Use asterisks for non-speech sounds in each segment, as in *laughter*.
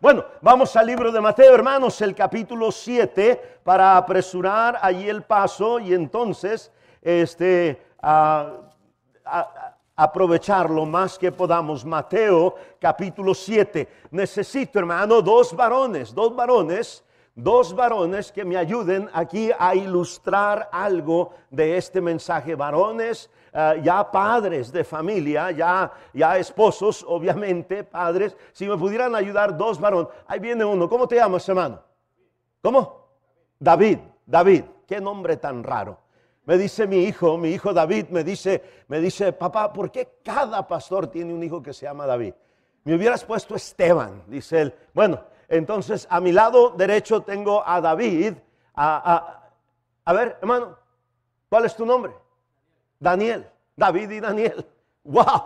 Bueno, vamos al libro de Mateo, hermanos, el capítulo 7, para apresurar allí el paso y entonces este, a, aprovechar lo más que podamos. Mateo, capítulo 7. Necesito, hermano, dos varones, dos varones, dos varones que me ayuden aquí a ilustrar algo de este mensaje. Varones, Ah, ya padres de familia, ya, ya esposos, *laughs* obviamente, padres, si me pudieran ayudar dos varones, ahí viene uno, ¿cómo te llamas, hermano? ¿Cómo? David, David, qué nombre tan raro. Me dice mi hijo, mi hijo David, me dice, me dice, papá, ¿por qué cada pastor tiene un hijo que se llama David? Me hubieras puesto Esteban, dice él. Bueno, entonces a mi lado derecho tengo a David. A, a ver, hermano, ¿cuál es tu nombre? Daniel, David y Daniel. ¡Wow!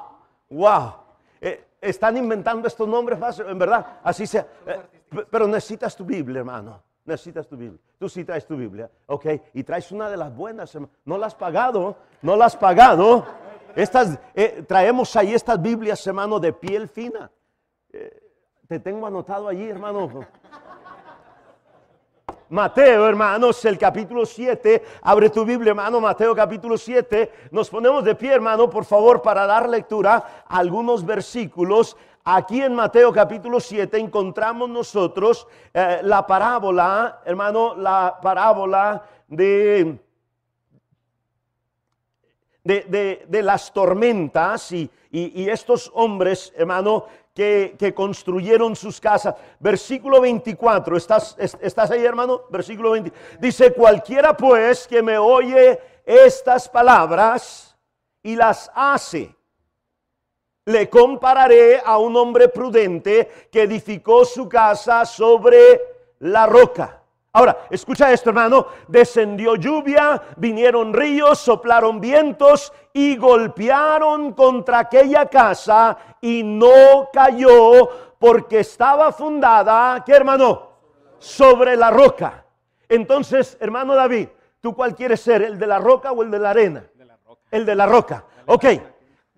¡Wow! Eh, están inventando estos nombres, en verdad, así sea. Eh, pero necesitas tu Biblia, hermano. Necesitas tu Biblia. Tú sí traes tu Biblia, ¿ok? Y traes una de las buenas, No la has pagado, no la has pagado. Estas, eh, traemos ahí estas Biblias, hermano, de piel fina. te tengo anotado allí, hermano. Mateo, hermanos, el capítulo 7. Abre tu Biblia, hermano, Mateo capítulo 7. Nos ponemos de pie, hermano, por favor, para dar lectura a algunos versículos. Aquí en Mateo capítulo 7 encontramos nosotros eh, la parábola, hermano, la parábola de, de, las tormentas y, estos hombres, hermano, que, construyeron sus casas. Versículo 24, ¿estás, ¿estás ahí hermano? Versículo 20. Dice, cualquiera pues que me oye estas palabras y las hace, le compararé a un hombre prudente que edificó su casa sobre la roca. Ahora, escucha esto, hermano. Descendió lluvia, vinieron ríos, soplaron vientos y golpearon contra aquella casa y no cayó porque estaba fundada, ¿qué hermano? Sobre la roca. Entonces, hermano David, ¿tú cuál quieres ser? ¿El de la roca o el de la arena? El de la roca. Ok,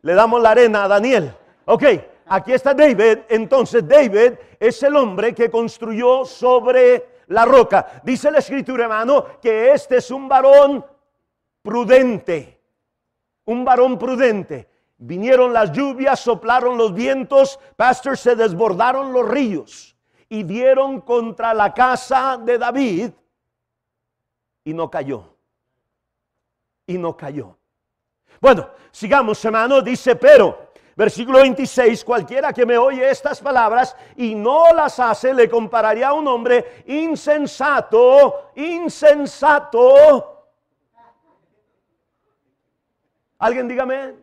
le damos la arena a Daniel. Ok, aquí está David. Entonces David es el hombre que construyó sobre la roca. Dice la escritura, hermano, que este es un varón prudente. Un varón prudente. Vinieron las lluvias, soplaron los vientos, pastor, se desbordaron los ríos y dieron contra la casa de David y no cayó. Y no cayó. Bueno, sigamos, hermano, dice, pero Versículo 26, cualquiera que me oye estas palabras y no las hace, le compararía a un hombre insensato, insensato. Alguien dígame,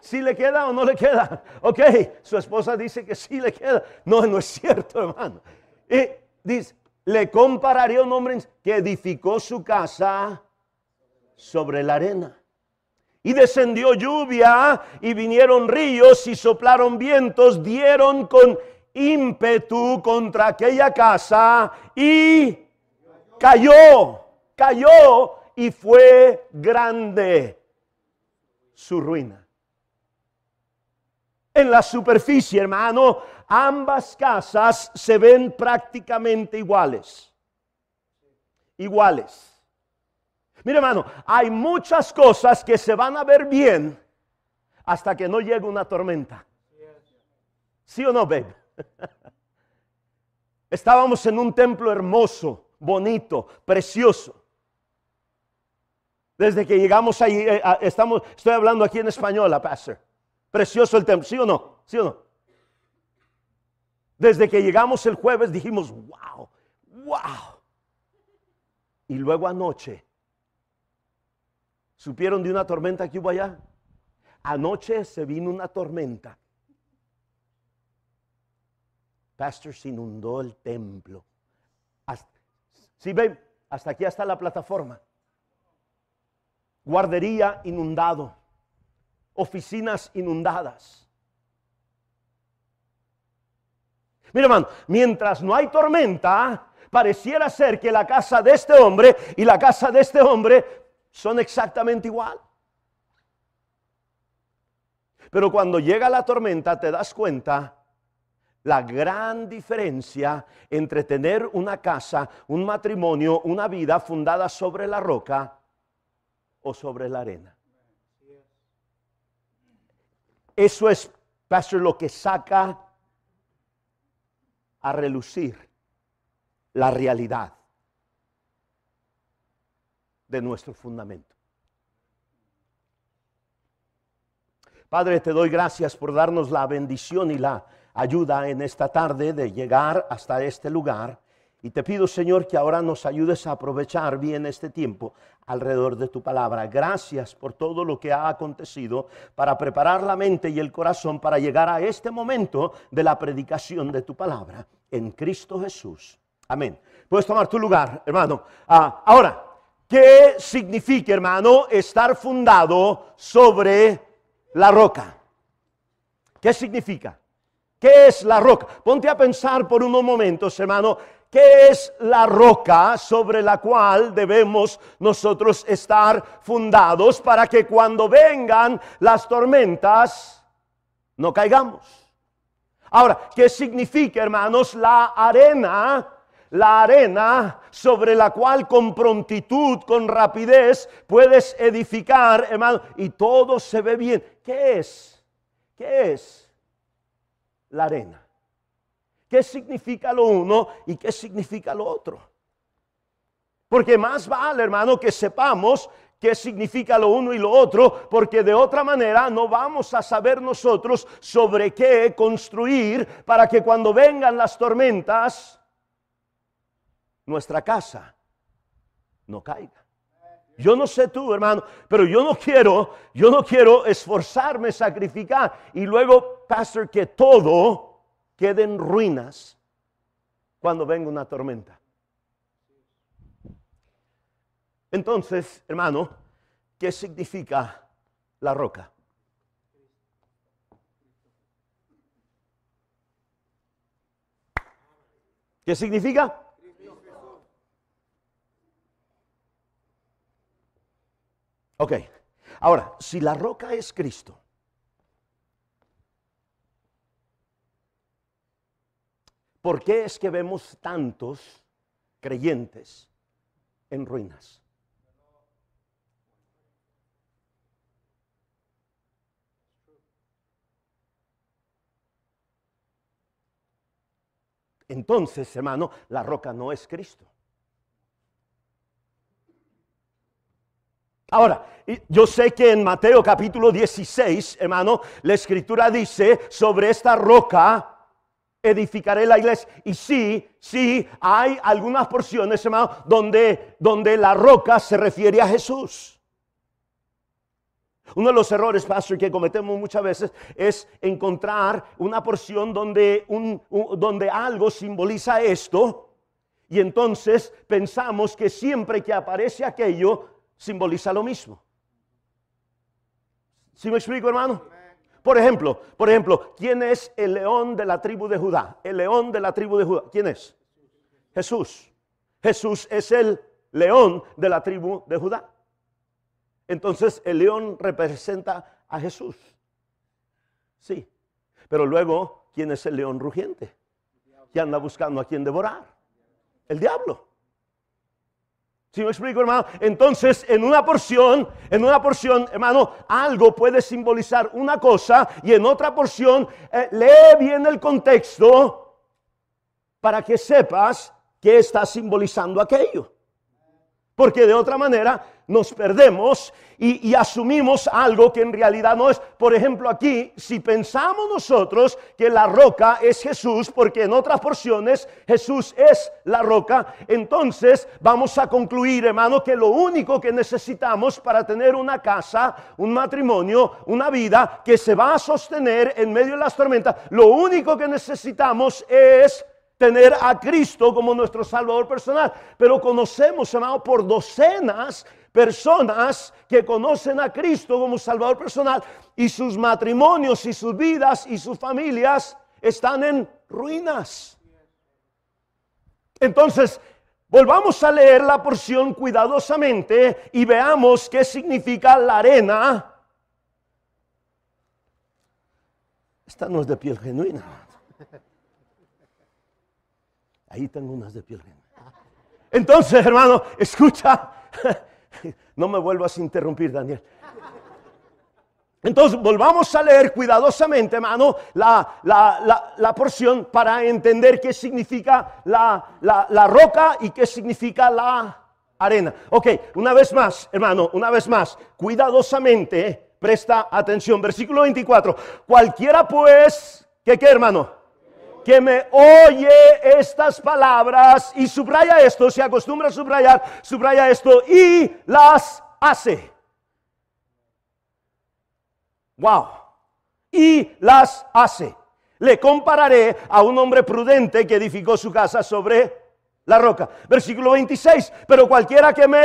si *laughs* le queda o no le queda. Ok, su esposa dice que sí le queda. No, no es cierto, hermano. Y dice, le compararía a un hombre que edificó su casa sobre la arena. Y descendió lluvia y vinieron ríos y soplaron vientos, dieron con ímpetu contra aquella casa y cayó, cayó y fue grande su ruina. En la superficie, hermano, ambas casas se ven prácticamente iguales. Iguales. Mira, hermano, hay muchas cosas que se van a ver bien hasta que no llegue una tormenta. ¿Sí o no, babe? *laughs* Estábamos en un templo hermoso, bonito, precioso. Desde que llegamos ahí, eh, estamos, estoy hablando aquí en español, ah, pastor. Precioso el templo, ¿sí o no? ¿Sí o no? Desde que llegamos el jueves dijimos, wow, wow. Y luego anoche ¿Supieron de una tormenta que hubo allá? Anoche se vino una tormenta. Pastor, se inundó el templo. Si ven? Hasta aquí está la plataforma. Guardería inundado. Oficinas inundadas. Mira, hermano, mientras no hay tormenta, pareciera ser que la casa de este hombre y la casa de este hombre son exactamente igual. Pero cuando llega la tormenta te das cuenta la gran diferencia entre tener una casa, un matrimonio, una vida fundada sobre la roca o sobre la arena. Eso es, Pastor, lo que saca a relucir la realidad de nuestro fundamento. Padre, te doy gracias por darnos la bendición y la ayuda en esta tarde de llegar hasta este lugar. Y te pido, Señor, que ahora nos ayudes a aprovechar bien este tiempo alrededor de tu palabra. Gracias por todo lo que ha acontecido para preparar la mente y el corazón para llegar a este momento de la predicación de tu palabra. En Cristo Jesús. Amén. Puedes tomar tu lugar, hermano. Ah, ahora, ¿Qué significa, hermano, estar fundado sobre la roca? ¿Qué significa? ¿Qué es la roca? Ponte a pensar por unos momentos, hermano, ¿Qué es la roca sobre la cual debemos nosotros estar fundados para que cuando vengan las tormentas no caigamos? Ahora, ¿qué significa, hermanos, la arena la arena sobre la cual con prontitud, con rapidez puedes edificar, hermano, y todo se ve bien. ¿Qué es? ¿Qué es la arena? ¿Qué significa lo uno y qué significa lo otro? Porque más vale, hermano, que sepamos qué significa lo uno y lo otro, porque de otra manera no vamos a saber nosotros sobre qué construir para que cuando vengan las tormentas, nuestra casa no caiga. Yo no sé tú, hermano, pero yo no quiero, yo no quiero esforzarme, sacrificar y luego, pastor, que todo quede en ruinas cuando venga una tormenta. Entonces, hermano, ¿qué significa la roca? ¿Qué significa? Ok, ahora, si la roca es Cristo, ¿por qué es que vemos tantos creyentes en ruinas? Entonces, hermano, la roca no es Cristo. Ahora, yo sé que en Mateo capítulo 16, hermano, la escritura dice, sobre esta roca edificaré la iglesia. Y sí, sí, hay algunas porciones, hermano, donde, donde la roca se refiere a Jesús. Uno de los errores, pastor, que cometemos muchas veces es encontrar una porción donde, donde algo simboliza esto y entonces pensamos que siempre que aparece aquello, simboliza lo mismo. ¿Sí me explico, hermano? Por ejemplo, por ejemplo, ¿quién es el león de la tribu de Judá? El león de la tribu de Judá, ¿quién es? Jesús. Jesús es el león de la tribu de Judá. Entonces el león representa a Jesús. Sí. Pero luego, ¿quién es el león rugiente? Que anda buscando a quien devorar. El diablo. Si me explico, hermano? Entonces, en una porción, en una porción, hermano, algo puede simbolizar una cosa y en otra porción eh, lee bien el contexto para que sepas que está simbolizando aquello porque de otra manera nos perdemos y, asumimos algo que en realidad no es. Por ejemplo, aquí, si pensamos nosotros que la roca es Jesús, porque en otras porciones Jesús es la roca, entonces vamos a concluir, hermano, que lo único que necesitamos para tener una casa, un matrimonio, una vida que se va a sostener en medio de las tormentas, lo único que necesitamos es tener a Cristo como nuestro Salvador personal. Pero conocemos, hermano, por docenas personas que conocen a Cristo como Salvador personal y sus matrimonios y sus vidas y sus familias están en ruinas. Entonces, volvamos a leer la porción cuidadosamente y veamos qué significa la arena. Esta no es de piel genuina. Ahí tengo unas de piel. Entonces, hermano, escucha. *laughs* No me vuelvas a interrumpir, Daniel. Entonces, volvamos a leer cuidadosamente, hermano, la, porción para entender qué significa la roca y qué significa la arena. Ok, una vez más, hermano, una vez más, cuidadosamente, eh, presta atención. Versículo 24. Cualquiera pues, que qué, hermano? que me oye estas palabras y subraya esto, se acostumbra a subrayar, subraya esto y las hace. Wow. Y las hace. Le compararé a un hombre prudente que edificó su casa sobre la roca. Versículo 26. Pero cualquiera que me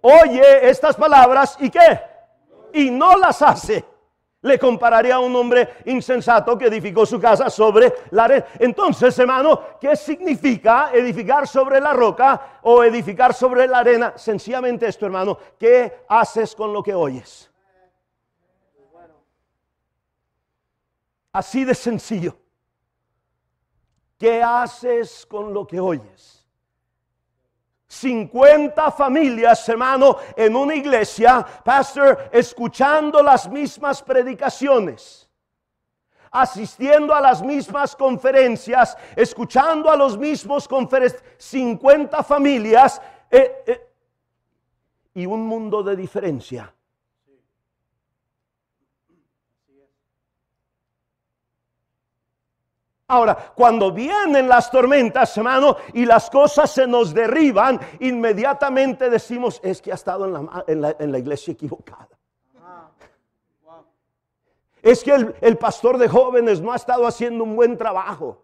oye estas palabras y qué? Y no las hace le compararía a un hombre insensato que edificó su casa sobre la arena. Entonces, hermano, ¿qué significa edificar sobre la roca o edificar sobre la arena? Sencillamente esto, hermano, ¿qué haces con lo que oyes? Así de sencillo. ¿Qué haces con lo que oyes? 50 familias, hermano, en una iglesia, pastor, escuchando las mismas predicaciones, asistiendo a las mismas conferencias, escuchando a los mismos conferencias, 50 familias eh, eh, y un mundo de diferencia. Ahora, cuando vienen las tormentas, hermano, y las cosas se nos derriban, inmediatamente decimos, es que ha estado en la, iglesia equivocada. Es que el, pastor de jóvenes no ha estado haciendo un buen trabajo.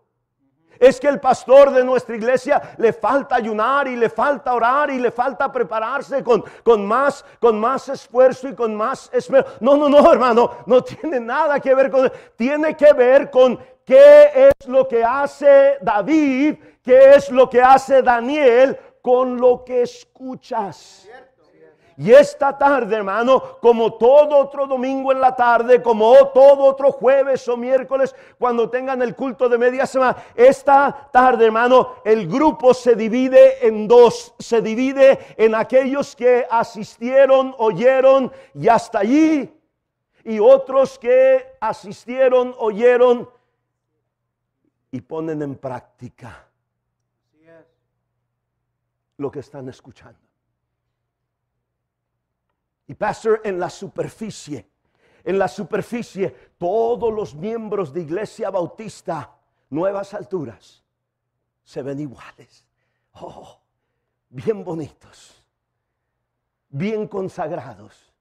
Es que el pastor de nuestra iglesia le falta ayunar y le falta orar y le falta prepararse con, más, esfuerzo y con más esmero. No, no, no, hermano, no tiene nada que ver con Tiene que ver con ¿Qué es lo que hace David? ¿Qué es lo que hace Daniel con lo que escuchas? Y esta tarde, hermano, como todo otro domingo en la tarde, como todo otro jueves o miércoles, cuando tengan el culto de media semana, esta tarde, hermano, el grupo se divide en dos. Se divide en aquellos que asistieron, oyeron y hasta allí, y otros que asistieron, oyeron y ponen en práctica lo que están escuchando. Y Pastor, en la superficie, en la superficie, todos los miembros de Iglesia Bautista, Nuevas Alturas, se ven iguales. Oh, bien bonitos, bien consagrados.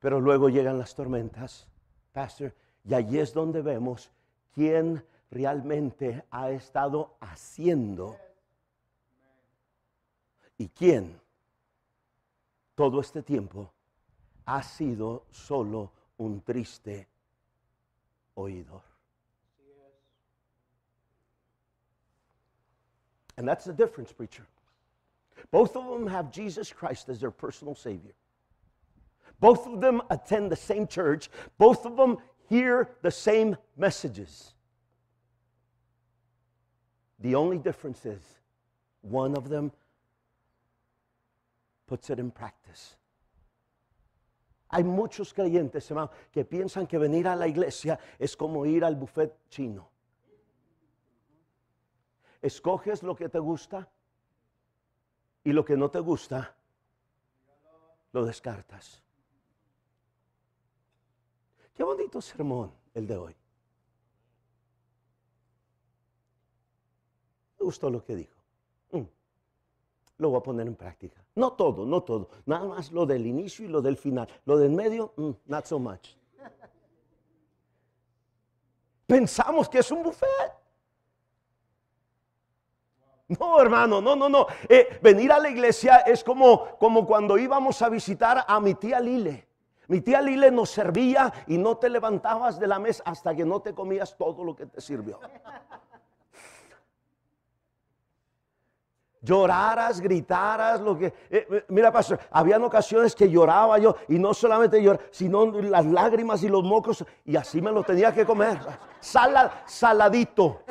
Pero luego llegan las tormentas, Pastor, y allí es donde vemos quién realmente ha estado haciendo y quién todo este tiempo ha sido solo un triste oidor. And that's the difference, preacher. Both of them have Jesus Christ as their personal Savior. Both of them attend the same church. Both of them hear the same messages. The only difference is one of them puts it in practice. Hay muchos creyentes, que piensan que venir a la iglesia es como ir al buffet chino. Escoges lo que te gusta y lo que no te gusta lo descartas. Qué bonito sermón el de hoy. Me gustó lo que dijo. Mm. Lo voy a poner en práctica. No todo, no todo. Nada más lo del inicio y lo del final. Lo del medio, mm, not so much. Pensamos que es un buffet. No, hermano, no, no, no. Eh, venir a la iglesia es como, como cuando íbamos a visitar a mi tía Lile. Mi tía Lile nos servía y no te levantabas de la mesa hasta que no te comías todo lo que te sirvió. *laughs* Lloraras, gritaras, lo que... Eh, eh, mira, pastor, habían ocasiones que lloraba yo y no solamente lloraba, sino las lágrimas y los mocos y así me lo tenía que comer. saladito.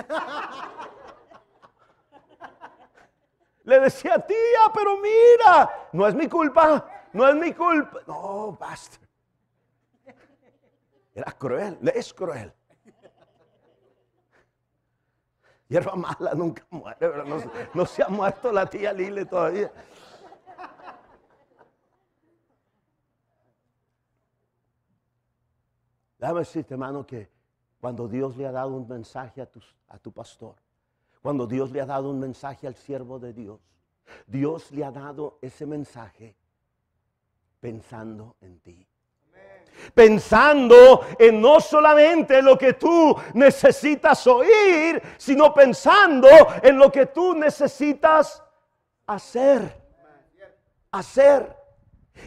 Le decía, tía, pero mira, no es mi culpa, no es mi culpa. No, basta. Era cruel, es cruel. Hierba mala nunca muere, no, se ha muerto la tía Lile todavía. Déjame decirte, hermano, que cuando Dios le ha dado un mensaje a tu pastor, cuando Dios le ha dado un mensaje al siervo de Dios, Dios le ha dado ese mensaje pensando en ti. Pensando en no solamente lo que tú necesitas oír, sino pensando en lo que tú necesitas hacer. Hacer.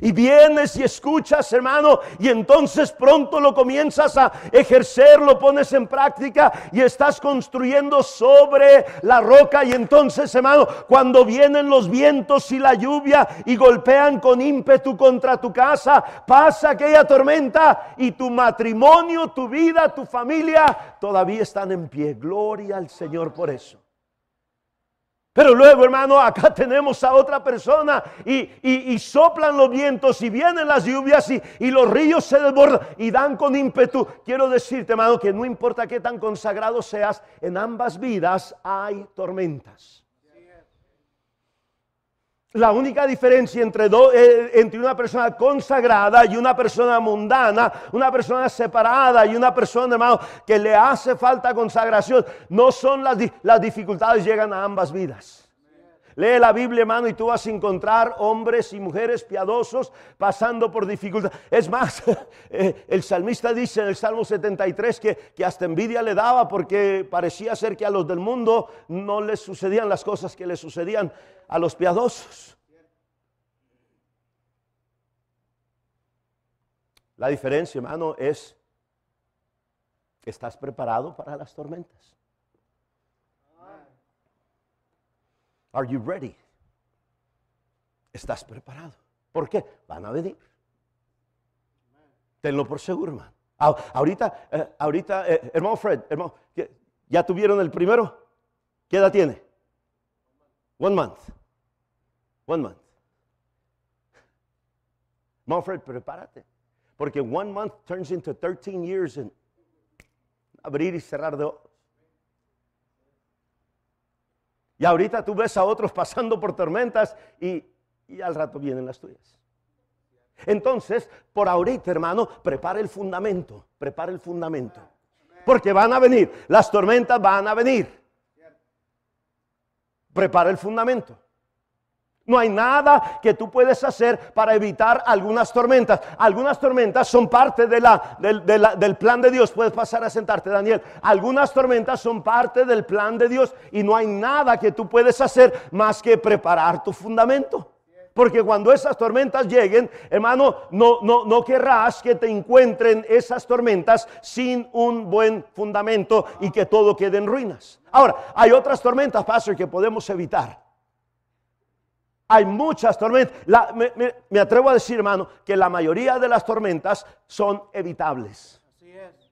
Y vienes y escuchas, hermano, y entonces pronto lo comienzas a ejercer, lo pones en práctica y estás construyendo sobre la roca. Y entonces, hermano, cuando vienen los vientos y la lluvia y golpean con ímpetu contra tu casa, pasa aquella tormenta y tu matrimonio, tu vida, tu familia todavía están en pie. Gloria al Señor por eso. Pero luego, hermano, acá *laughs* tenemos a otra persona y, y, soplan los vientos y vienen las lluvias y, y, los ríos se desbordan y dan con ímpetu. Quiero decirte, hermano, que no importa qué tan consagrado seas, en ambas vidas hay tormentas. La única diferencia entre, eh, entre, una persona consagrada y una persona mundana, una persona separada y una persona, hermano, que le hace falta consagración, no son las, las dificultades, llegan a ambas vidas. Lee la Biblia, hermano, y tú vas a encontrar hombres y mujeres piadosos pasando por dificultad. Es más, *laughs* eh, el salmista dice en el Salmo 73 que, que, hasta envidia le daba porque parecía ser que a los del mundo no les sucedían las cosas que le sucedían a los piadosos. La diferencia, hermano, es que estás preparado para las tormentas. Are you ready? ¿Estás preparado? ¿Por qué? Van a venir. Tenlo por seguro, hermano. Ahorita, eh, ahorita, eh, hermano Fred, hermano, ¿ya tuvieron el primero? ¿Qué edad tiene? One month. One month. Hermano Fred, prepárate. Porque one month turns into 13 years en abrir y cerrar de Y ahorita tú ves a otros pasando por tormentas y, al rato vienen las tuyas. Entonces, por ahorita, hermano, prepara el fundamento, prepara el fundamento. Porque van a venir, las tormentas van a venir. Prepara el fundamento. No hay nada que tú puedes hacer para evitar algunas tormentas. Algunas tormentas son parte del plan de Dios. Puedes pasar a sentarte, Daniel. Algunas tormentas son parte del plan de Dios y no hay nada que tú puedes hacer más que preparar tu fundamento. Porque cuando esas tormentas lleguen, hermano, no, no, no querrás que te encuentren esas tormentas sin un buen fundamento y que todo quede en ruinas. Ahora, hay otras tormentas, Pastor, que podemos evitar hay muchas tormentas. me, atrevo a decir, hermano, que la mayoría de las tormentas son evitables. Así es.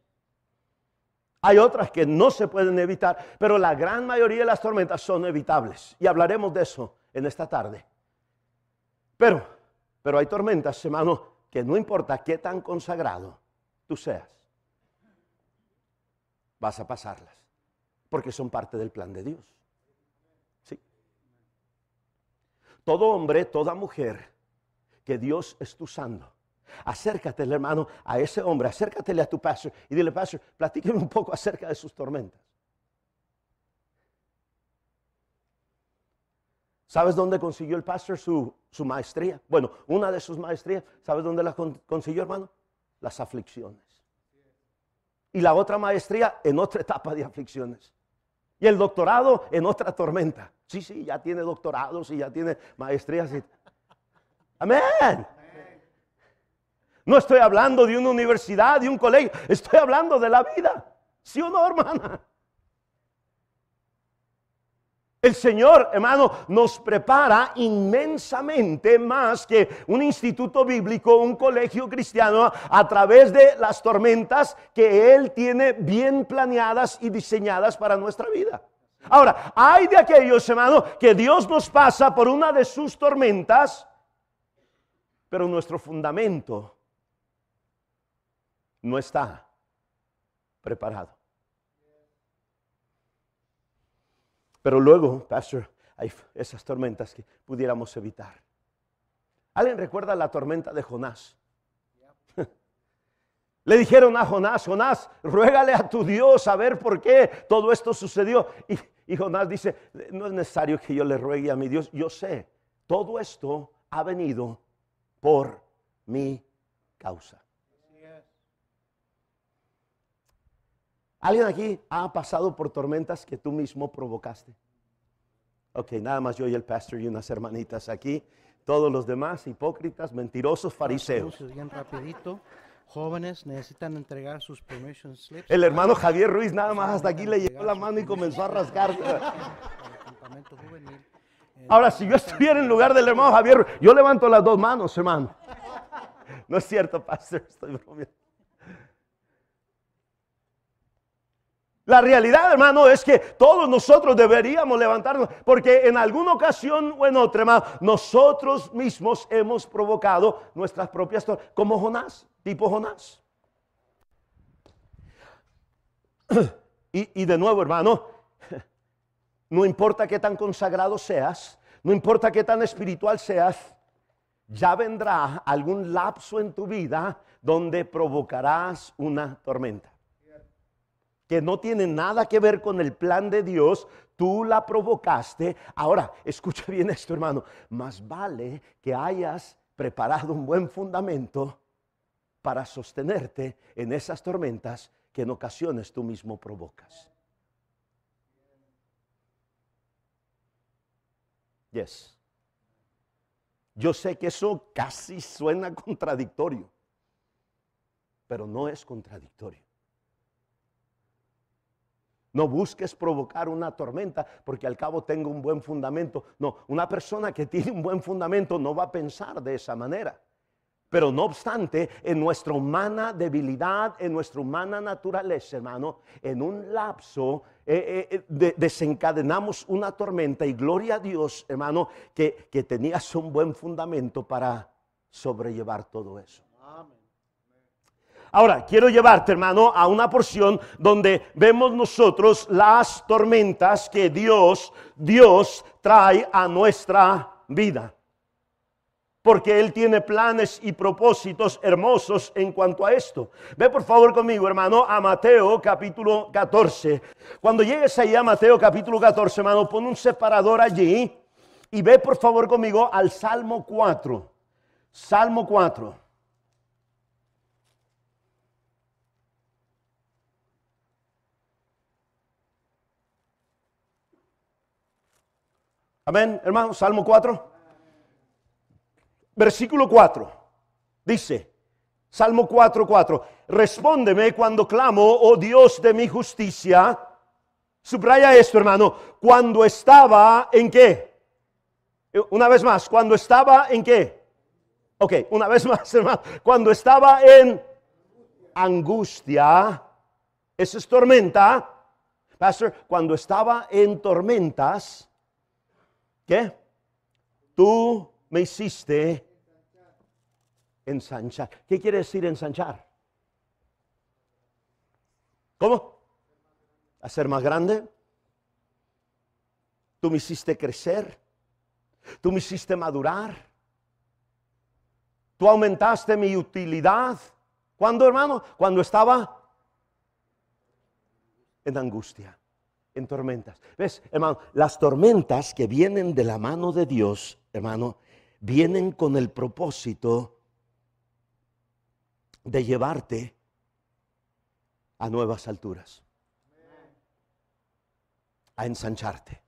Hay otras que no se pueden evitar, pero la gran mayoría de las tormentas son evitables. Y hablaremos de eso en esta tarde. Pero, pero hay tormentas, hermano, que no importa qué tan consagrado tú seas, vas a pasarlas, porque son parte del plan de Dios. todo hombre, toda mujer que Dios está usando. acércate, hermano, a ese hombre, acércatele a tu pastor y dile, pastor, platíqueme un poco acerca de sus tormentas. ¿Sabes dónde consiguió el pastor su, maestría? Bueno, una de sus maestrías, ¿sabes dónde la consiguió, hermano? Las aflicciones. Y la otra maestría en otra etapa de aflicciones. Y el doctorado en otra tormenta. Sí, sí, ya tiene doctorados sí, y ya tiene maestrías. Amén. No estoy hablando de una universidad, de un colegio. Estoy hablando de la vida. ¿Sí o no, hermana? El Señor, hermano, nos prepara inmensamente más que un instituto bíblico, un colegio cristiano, a través de las tormentas que Él tiene bien planeadas y diseñadas para nuestra vida. Ahora, hay de aquellos, hermano, que Dios nos pasa por una de sus tormentas, pero nuestro fundamento no está preparado. Pero luego, pastor, hay esas tormentas que pudiéramos evitar. ¿Alguien recuerda la tormenta de Jonás? *laughs* Le dijeron a Jonás, Jonás, ruégale a tu Dios a ver por qué todo esto sucedió. Y, Jonás dice, no es necesario que yo le ruegue a mi Dios, yo sé, todo esto ha venido por mi causa. ¿Alguien aquí ha pasado por tormentas que tú mismo provocaste? Ok, nada más yo y el pastor y unas hermanitas aquí. Todos los demás, hipócritas, mentirosos, fariseos. Bien rapidito. Jóvenes necesitan entregar sus permission El hermano Javier Ruiz nada más hasta aquí le llegó la mano y comenzó a rasgar. Ahora, si yo estuviera en lugar del hermano Javier, yo levanto las dos manos, hermano. No es cierto, pastor, estoy bromeando. La realidad, hermano, es que todos nosotros deberíamos levantarnos, porque en alguna ocasión o en otra, hermano, nosotros mismos hemos provocado nuestras propias, como Jonás, tipo Jonás. *clears throat* y de nuevo, hermano, *laughs* no importa qué tan consagrado seas, no importa qué tan espiritual seas, ya vendrá algún lapso en tu vida donde provocarás una tormenta que no tiene nada que ver con el plan de Dios, tú la provocaste. Ahora, *laughs* escucha bien esto, hermano, más vale que hayas preparado un buen fundamento para sostenerte en esas tormentas que en ocasiones tú mismo provocas. Yes. Yo sé que eso casi suena *laughs* contradictorio, pero no es contradictorio. No busques provocar una tormenta porque al cabo tengo un buen fundamento. No, una persona que tiene un buen fundamento no va a pensar de esa manera. Pero no obstante, en nuestra humana debilidad, en nuestra humana naturaleza, hermano, en un lapso eh, eh, eh, desencadenamos una tormenta y gloria a Dios, hermano, que tenías un buen fundamento para sobrellevar todo eso. Ahora, quiero llevarte, hermano, a una porción donde vemos nosotros las tormentas que Dios, Dios trae a nuestra vida. Porque Él tiene planes y propósitos hermosos en cuanto a esto. Ve por favor conmigo, hermano, a Mateo capítulo 14. Cuando llegues ahí a Mateo capítulo 14, hermano, pon un separador allí y ve por favor conmigo al Salmo 4. Salmo 4. Amén, hermano. Salmo 4. Versículo 4. Dice, Salmo 4, 4. Respóndeme cuando clamo, oh Dios de mi justicia. Subraya esto, hermano. Cuando estaba en qué? Una vez más, cuando estaba en qué? Ok, una vez *laughs* más, hermano. Cuando estaba en angustia, eso es tormenta. Pastor, cuando estaba en tormentas, ¿Qué? Tú me hiciste ensanchar. ¿Qué quiere decir ensanchar? ¿Cómo? ¿Hacer más grande? Tú me hiciste crecer. Tú me hiciste madurar. Tú aumentaste mi utilidad. ¿Cuándo, hermano? Cuando estaba en angustia en tormentas. ¿Ves, hermano? Las tormentas que vienen de la mano de Dios, hermano, vienen con el propósito de llevarte a nuevas alturas, a ensancharte.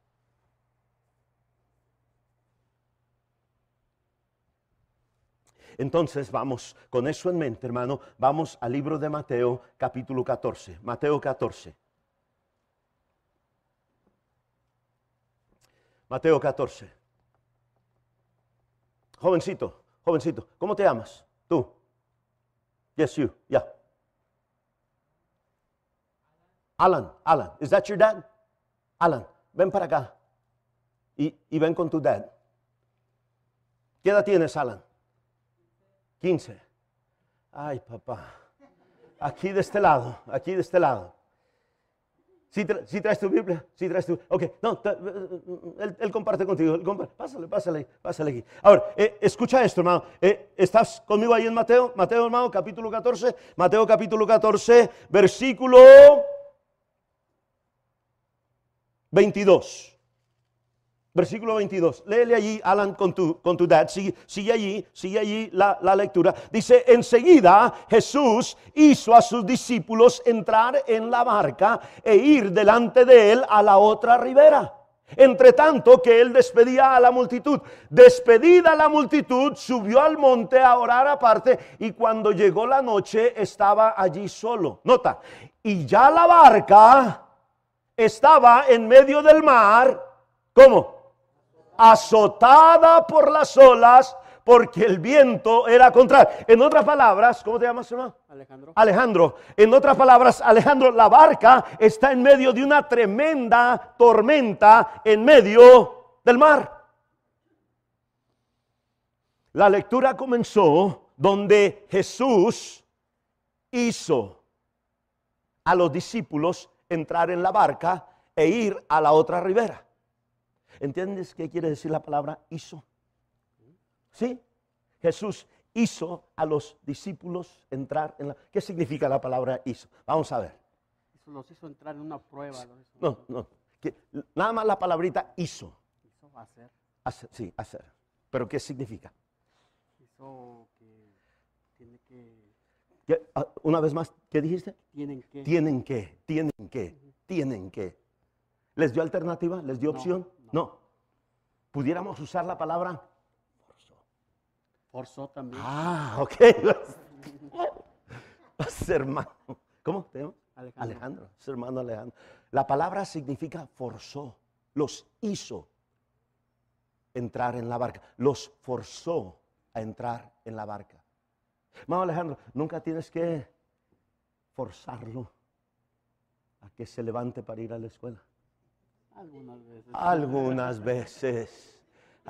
Entonces vamos, con eso en mente, hermano, vamos al libro de Mateo capítulo 14, Mateo 14. Mateo 14. Jovencito, jovencito, ¿cómo te llamas? Tú. Yes, you. Yeah. Alan, Alan, is that your dad? Alan, ven para acá. Y, y ven con tu dad. ¿Qué edad tienes, Alan? 15. Ay, papá. Aquí de este lado, aquí de este lado. Si, traes tu Biblia, si traes tu... Ok, no, eh, eh, eh, él, comparte contigo, él comparte. Pásale, pásale, pásale aquí. Ahora, ver, escucha esto, hermano. ¿Estás conmigo ahí en Mateo? Mateo, hermano, capítulo 14. Mateo, capítulo 14, versículo 22. Versículo 22. Léele allí, Alan, con tu, con tu dad. Sigue, sigue allí, sigue allí la, la, lectura. Dice, enseguida Jesús hizo a sus discípulos entrar en la barca e ir delante de él a la otra ribera. Entre tanto que él despedía a la multitud. Despedida la multitud, subió al monte a orar aparte y cuando llegó la noche estaba allí solo. Nota, y ya la barca estaba en medio del mar. ¿Cómo? azotada por las olas porque el viento era contrario. En otras palabras, ¿cómo te llamas, hermano? Alejandro. Alejandro. En otras palabras, Alejandro, la barca está en medio de una tremenda tormenta en medio del mar. La lectura comenzó donde Jesús hizo a los discípulos entrar en la barca e ir a la otra ribera. ¿Entiendes qué quiere decir la palabra hizo? ¿Sí? Jesús hizo a los discípulos entrar en la... ¿Qué significa la palabra hizo? Vamos a ver. Eso los hizo entrar en una prueba. No, no. nada más la palabrita hizo. Hizo hacer. Sí, hacer. ¿Pero qué significa? Hizo que tiene que... Ah, una vez más, ¿qué dijiste? Tienen que. Tienen que, tienen que, tienen que. ¿Les dio alternativa? ¿Les dio opción? No. Pudiéramos usar la palabra forzó. Forzó también. Ah, ok. *laughs* hermano. ¿Cómo Alejandro. hermano Alejandro. La palabra significa forzó, los hizo entrar en la barca, los forzó a entrar en la barca. Hermano Alejandro, nunca tienes que forzarlo a que se levante para ir a la escuela. Algunas veces.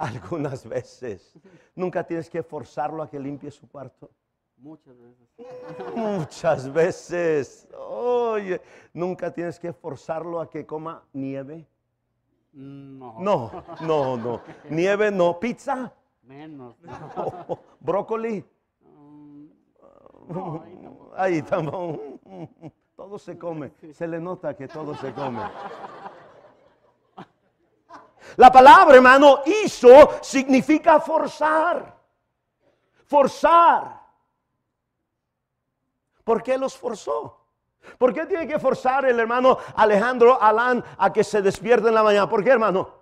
Algunas veces. Nunca tienes que forzarlo a que limpie su cuarto. Muchas veces. Muchas veces. Oye, nunca tienes que forzarlo a que coma nieve. No. No, no, no. Nieve no. Pizza. Menos. *laughs* brócoli. no, ahí estamos Todo se come. Se le nota que todo se come. La palabra, hermano, hizo significa forzar. Forzar. ¿Por qué los forzó? ¿Por qué tiene que forzar el hermano Alejandro Alán a que se despierte en la mañana? ¿Por qué, hermano?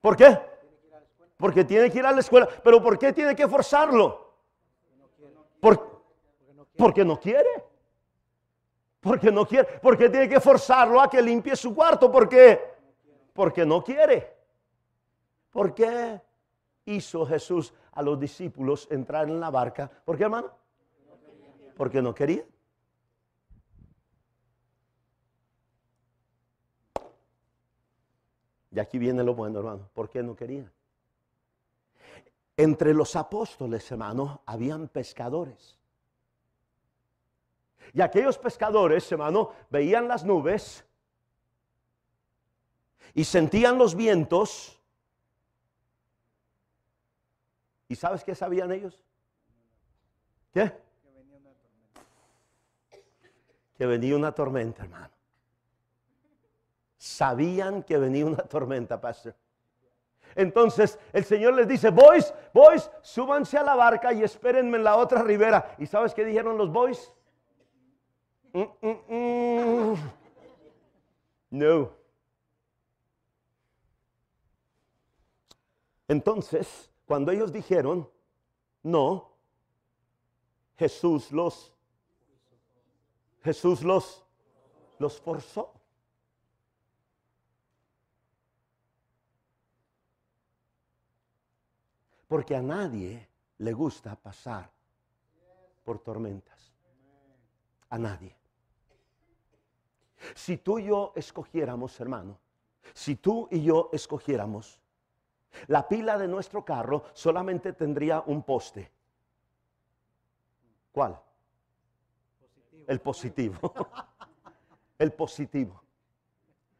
¿Por qué? Porque tiene que ir a la escuela. ¿Pero por qué tiene que forzarlo? porque no quiere. Porque no quiere, porque tiene que forzarlo a que limpie su cuarto, ¿por qué? Porque no quiere. ¿Por qué hizo Jesús a los discípulos entrar en la barca? ¿Por qué, hermano? Porque no quería. Y aquí viene lo bueno, hermano. ¿Por qué no quería? Entre los apóstoles, hermano, habían pescadores. Y aquellos pescadores, hermano, veían las nubes y sentían los vientos. ¿Y sabes qué sabían ellos? ¿Qué? Que venía una tormenta, que venía una tormenta hermano. Sabían que venía una tormenta, pastor. Entonces el Señor les dice, boys, boys, súbanse a la barca y espérenme en la otra ribera. ¿Y sabes qué dijeron los boys? Mm, mm, mm. no. Entonces, cuando ellos dijeron, no, Jesús los, Jesús los, los forzó. Porque a nadie le gusta pasar por tormentas. A nadie. Si tú y yo escogiéramos, hermano, si tú y yo escogiéramos, la pila de nuestro carro solamente tendría un poste. ¿Cuál? El positivo. *laughs* el positivo.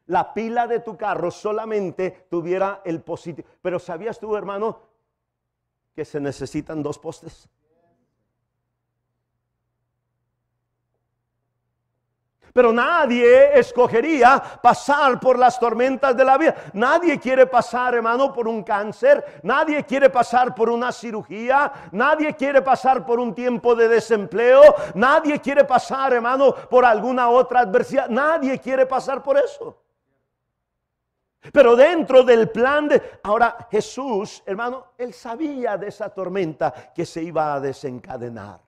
La pila de tu carro solamente tuviera el positivo. Pero ¿sabías tú, hermano, que se necesitan dos postes? Pero nadie escogería pasar por las tormentas de la vida. Nadie quiere pasar, hermano, por un cáncer. Nadie quiere pasar por una cirugía. Nadie quiere pasar por un tiempo de desempleo. Nadie quiere pasar, hermano, por alguna otra adversidad. Nadie quiere pasar por eso. Pero dentro del plan de... Ahora Jesús, hermano, él sabía de esa tormenta que se iba a desencadenar.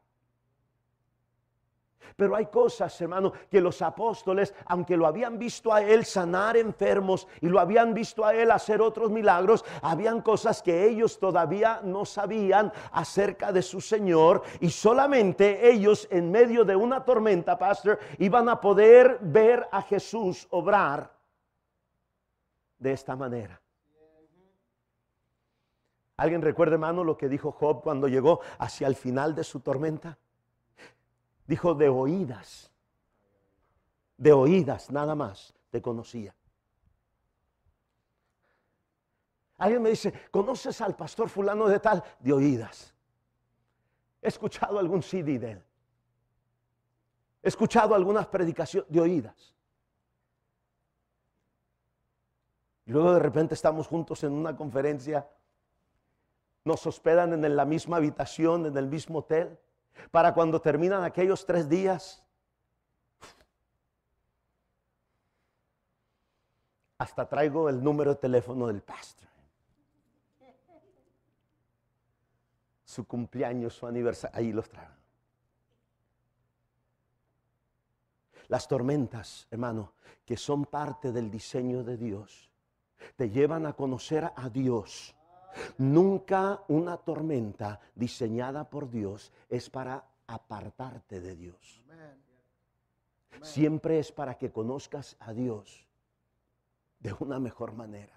Pero hay cosas, hermano, que los apóstoles, aunque lo habían visto a él sanar enfermos y lo habían visto a él hacer otros milagros, habían cosas que ellos todavía no sabían acerca de su Señor y solamente ellos en medio de una tormenta, pastor, iban a poder ver a Jesús obrar de esta manera. ¿Alguien recuerda, hermano, lo que dijo Job cuando llegó hacia el final de su tormenta? Dijo, de oídas, de oídas nada más te conocía. Alguien me dice, ¿conoces al pastor fulano de tal? De oídas. He escuchado algún CD de él. He escuchado algunas predicaciones de oídas. Y luego de repente estamos juntos en una conferencia, nos hospedan en la misma habitación, en el mismo hotel para cuando terminan aquellos tres días, hasta traigo el número de teléfono del pastor. Su cumpleaños, su aniversario, ahí los traigo. Las tormentas, hermano, que son parte del diseño de Dios, te llevan a conocer a Dios Nunca una tormenta diseñada por Dios es para apartarte de Dios. Siempre es para que conozcas a Dios de una mejor manera.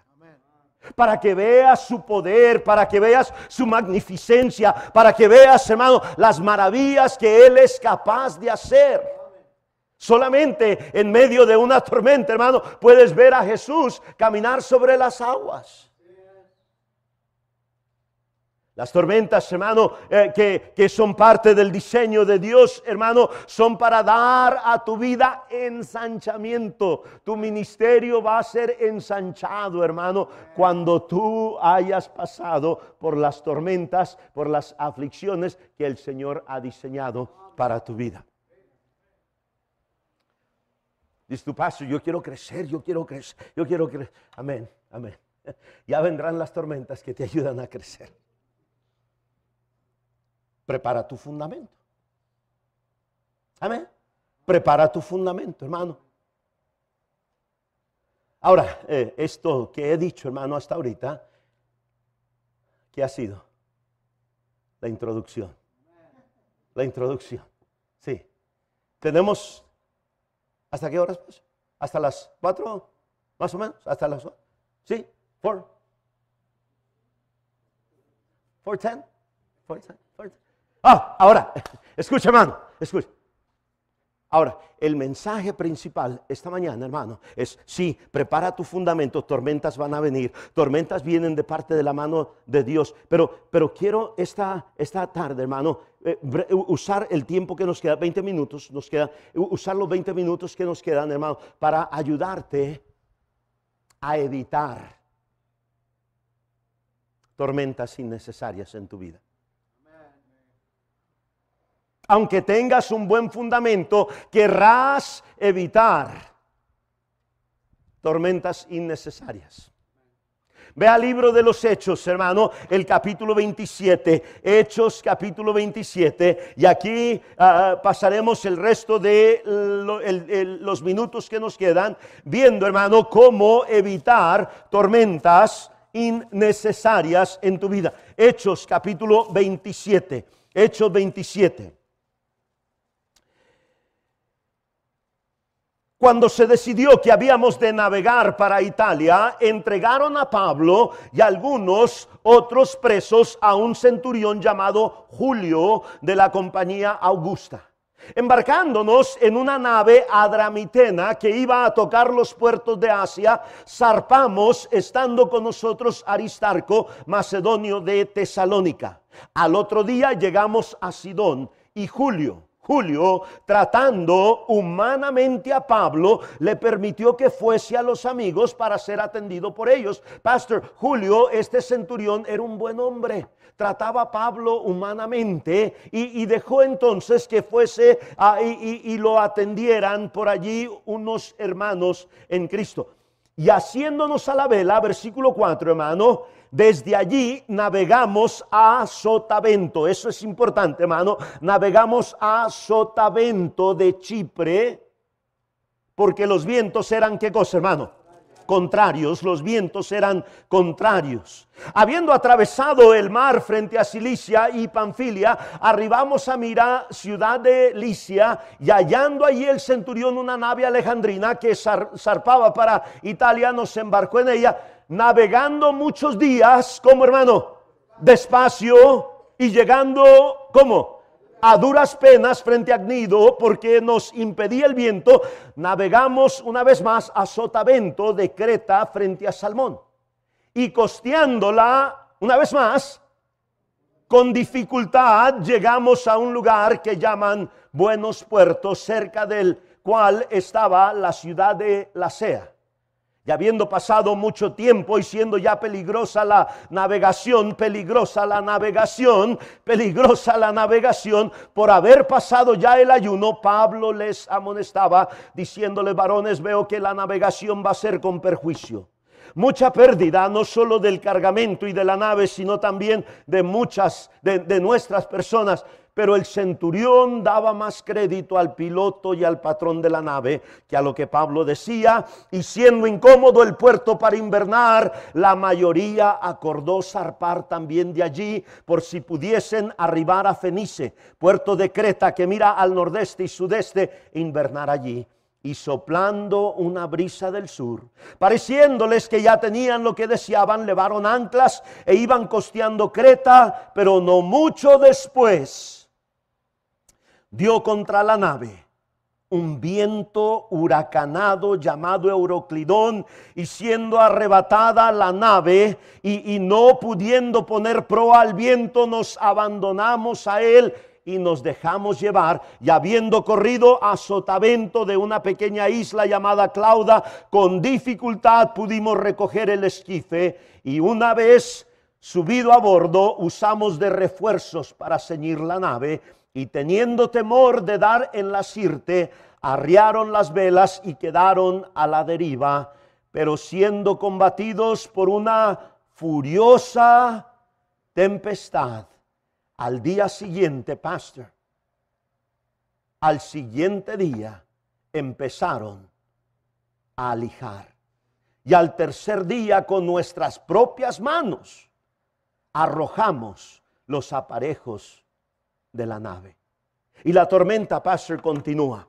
Para que veas su poder, para que veas su magnificencia, para que veas, hermano, las maravillas que Él es capaz de hacer. Solamente en medio de una tormenta, hermano, puedes ver a Jesús caminar sobre las aguas. Las tormentas, hermano, eh, que, que son parte del diseño de Dios, hermano, son para dar a tu vida ensanchamiento. Tu ministerio va a ser ensanchado, hermano, cuando tú hayas pasado por las tormentas, por las aflicciones que el Señor ha diseñado para tu vida. Dice tu paso, yo quiero crecer, yo quiero crecer, yo quiero crecer. Amén, amén. Ya vendrán las tormentas que te ayudan a crecer prepara tu fundamento. Amén. Prepara tu fundamento, hermano. Ahora, eh, esto que he dicho, hermano, hasta ahorita, ¿qué ha sido? La introducción. La introducción. Sí. Tenemos, ¿hasta qué horas? Pues? ¿Hasta las cuatro? Más o menos, hasta las... ¿Sí? ¿Four? ¿Four ten? ¿Four ten? Ah, ahora, *laughs* escucha hermano, escucha. Ahora, el mensaje principal esta mañana, hermano, es, sí, prepara tu fundamento, tormentas van a venir, tormentas vienen de parte de la mano de Dios, pero, pero quiero esta, esta tarde, hermano, eh, usar el tiempo que nos queda, 20 minutos, nos queda, usar los 20 minutos que nos quedan, hermano, para ayudarte a evitar tormentas innecesarias en tu vida aunque tengas un buen fundamento, querrás evitar tormentas innecesarias. Ve al libro de los Hechos, hermano, el capítulo 27, Hechos capítulo 27, y aquí ah, ah, pasaremos el resto de los minutos que nos quedan viendo, hermano, cómo evitar tormentas innecesarias en tu vida. Hechos capítulo 27, Hechos 27. cuando se decidió que habíamos de navegar para Italia, entregaron a Pablo y algunos otros presos a un centurión llamado Julio de la compañía Augusta. Embarcándonos en una nave adramitena que iba a tocar los puertos de Asia, zarpamos estando con nosotros Aristarco, macedonio de Tesalónica. Al otro día llegamos a Sidón y Julio Julio, tratando humanamente a Pablo, le permitió que fuese a los amigos para ser atendido por ellos. Pastor Julio, este centurión era un buen hombre, trataba a Pablo humanamente y, dejó entonces que fuese y, y lo atendieran por allí unos hermanos en Cristo. Y haciéndonos a la vela, versículo 4, hermano, desde allí navegamos a Sotavento, eso es importante, hermano. Navegamos a Sotavento de Chipre, porque los vientos eran qué cosa, hermano? Contrarios, los vientos eran contrarios. Habiendo atravesado el mar frente a Cilicia y Panfilia, arribamos a mira ciudad de Licia, y hallando allí el centurión una nave alejandrina que zarpaba para Italia, nos embarcó en ella navegando muchos días, como hermano, despacio y llegando, ¿cómo? A duras penas frente a Agnido, porque nos impedía el viento, navegamos una vez más a Sotavento de Creta frente a Salmón. Y costeándola una vez más, con dificultad llegamos a un lugar que llaman Buenos Puertos, cerca del cual estaba la ciudad de Lacea. Y habiendo pasado mucho tiempo y siendo ya peligrosa la navegación, peligrosa la navegación, peligrosa la navegación, por haber pasado ya el ayuno, Pablo les amonestaba diciéndoles, varones, veo que la navegación va a ser con perjuicio mucha pérdida, no solo del cargamento y de la nave, sino también de muchas de, de, nuestras personas. Pero el centurión daba más crédito al piloto y al patrón de la nave que a lo que Pablo decía, y siendo incómodo el puerto para invernar, la mayoría acordó zarpar también de allí por si pudiesen arribar a Fenice, puerto de Creta que mira al nordeste y sudeste, invernar allí y soplando una brisa del sur. Pareciéndoles que ya tenían lo que deseaban, levaron anclas e iban costeando Creta, pero no mucho después dio contra la nave un viento huracanado llamado Euroclidón y siendo arrebatada la nave y, y, no pudiendo poner proa al viento nos abandonamos a él y nos dejamos llevar y habiendo corrido a sotavento de una pequeña isla llamada Clauda con dificultad pudimos recoger el esquife y una vez subido a bordo usamos de refuerzos para ceñir la nave y teniendo temor de dar en la sirte, arriaron las velas y quedaron a la deriva, pero siendo combatidos por una furiosa tempestad. Al día siguiente, pastor, al siguiente día empezaron a alijar. Y al tercer día con nuestras propias manos arrojamos los aparejos de la nave. Y la tormenta, Pastor, continúa.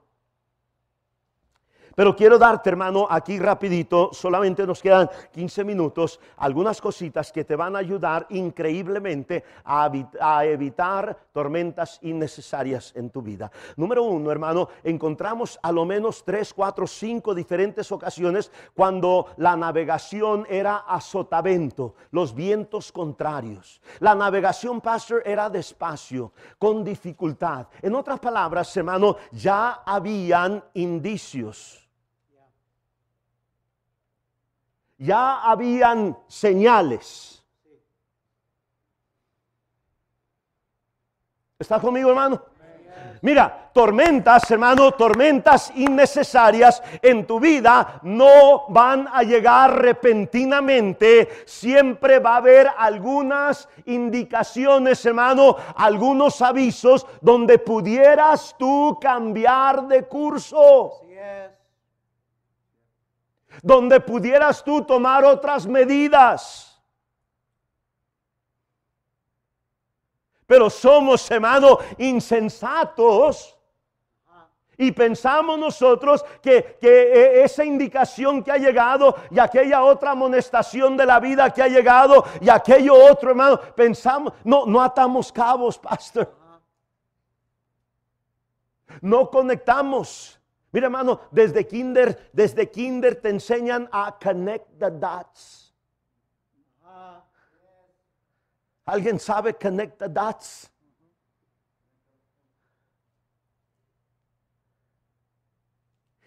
Pero quiero darte, hermano, aquí rapidito, solamente nos quedan 15 minutos, algunas cositas que te van a ayudar increíblemente a, evitar tormentas innecesarias en tu vida. Número uno, hermano, encontramos a lo menos 3, 4, 5 diferentes ocasiones cuando la navegación era a sotavento, los vientos contrarios. La navegación, pastor, era despacio, con dificultad. En otras palabras, hermano, ya habían indicios ya habían señales. ¿Estás conmigo, hermano? Mira, tormentas, hermano, tormentas innecesarias en tu vida no van a llegar repentinamente. Siempre va a haber algunas indicaciones, hermano, algunos avisos donde pudieras tú cambiar de curso donde pudieras tú tomar otras medidas. Pero somos, hermano, insensatos. Y pensamos nosotros que, e, esa indicación que ha llegado y aquella otra amonestación de la vida que ha llegado y aquello otro, hermano, pensamos, no, no atamos cabos, pastor. No conectamos. Mira, hermano, desde kinder, desde kinder te enseñan a connect the dots. ¿Alguien sabe connect the dots?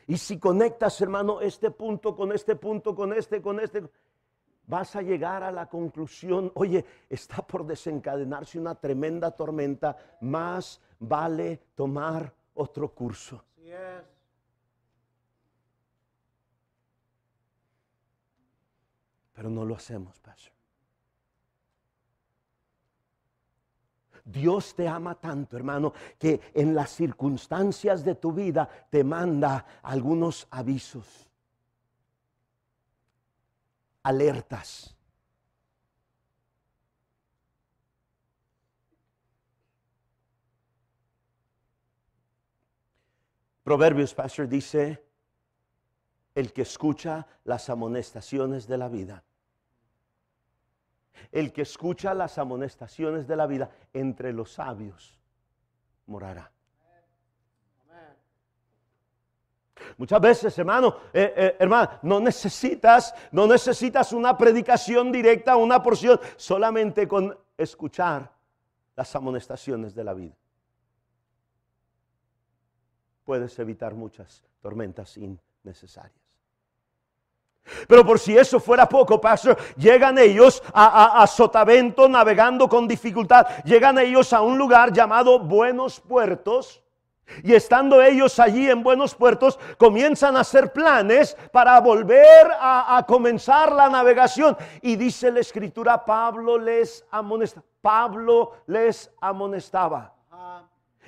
Y si conectas, hermano, este punto con este punto, con este, con este, vas a llegar a la conclusión, oye, está por desencadenarse una tremenda tormenta, más vale tomar otro curso. es. Pero no lo hacemos, Pastor. Dios te ama tanto, hermano, que en las circunstancias de tu vida te manda algunos avisos, alertas. Proverbios, Pastor, dice, el que escucha las amonestaciones de la vida el que escucha las amonestaciones de la vida entre los sabios morará. Muchas veces, hermano, eh, eh, hermano no necesitas, no necesitas una predicación directa, una porción, solamente con escuchar las amonestaciones de la vida. Puedes evitar muchas tormentas innecesarias. Pero por si eso fuera poco, Pastor, llegan ellos a, Sotavento navegando con dificultad. Llegan ellos a un lugar llamado Buenos Puertos. Y estando ellos allí en Buenos Puertos, comienzan a hacer planes para volver a, comenzar la navegación. Y dice la escritura, Pablo les amonesta. Pablo les amonestaba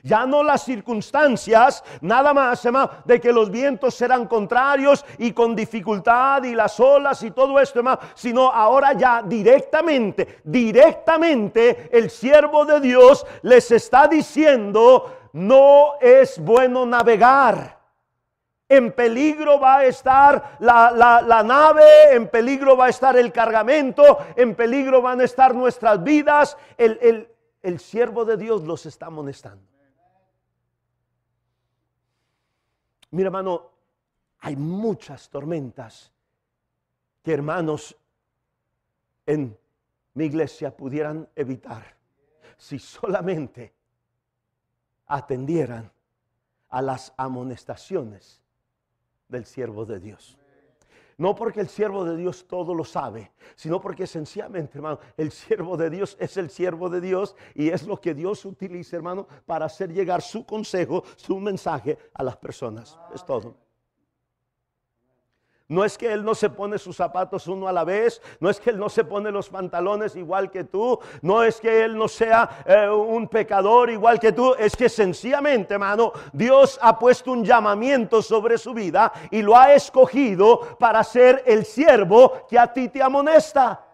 ya no las circunstancias, nada más, de que los vientos serán contrarios y con dificultad y las olas y todo esto, más, sino ahora ya directamente, directamente el siervo de Dios les está diciendo, no es bueno navegar. En peligro va a estar la, nave, en peligro va a estar el cargamento, en peligro van a estar nuestras vidas. El, el siervo de Dios los está amonestando. Mira, hermano, hay muchas tormentas que hermanos en mi iglesia pudieran evitar si solamente atendieran a las amonestaciones del siervo de Dios. No porque el siervo de Dios todo lo sabe, sino porque sencillamente, hermano, el siervo de Dios es el siervo de Dios y es lo que Dios utiliza, hermano, para hacer llegar su consejo, su mensaje a las personas. Es todo. No es que Él no se pone sus zapatos uno a la vez, no es que Él no se pone los pantalones igual que tú, no es que Él no sea eh, un pecador igual que tú, es que sencillamente, hermano, Dios ha puesto un llamamiento sobre su vida y lo ha escogido para ser el siervo que a ti te amonesta.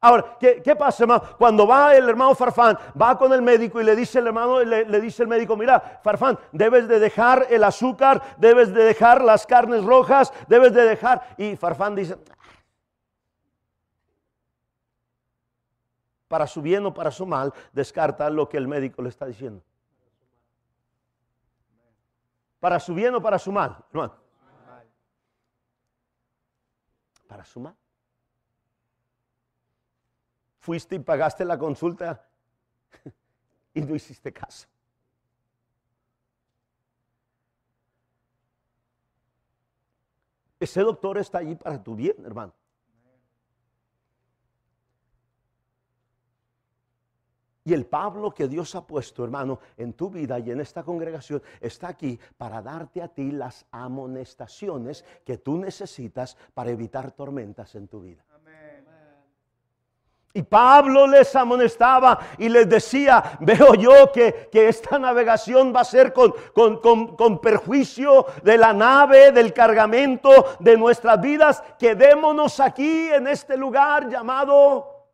Ahora, ¿qué, pasa, hermano? Cuando va el hermano Farfán, va con el médico y le dice el hermano, le, le, dice el médico, mira, Farfán, debes de dejar el azúcar, debes de dejar las carnes rojas, debes de dejar. Y Farfán dice, para su bien o para su mal, descarta lo que el médico le está diciendo. Para su bien o para su mal, hermano. Para su mal fuiste y pagaste la consulta *laughs* y no hiciste caso. Ese doctor está allí para tu bien, hermano. Y el Pablo que Dios ha puesto, hermano, en tu vida y en esta congregación, está aquí para darte a ti las amonestaciones que tú necesitas para evitar tormentas en tu vida. Y Pablo les amonestaba y les decía, veo yo que, esta navegación va a ser con, con, perjuicio de la nave, del cargamento, de nuestras vidas. Quedémonos aquí en este lugar llamado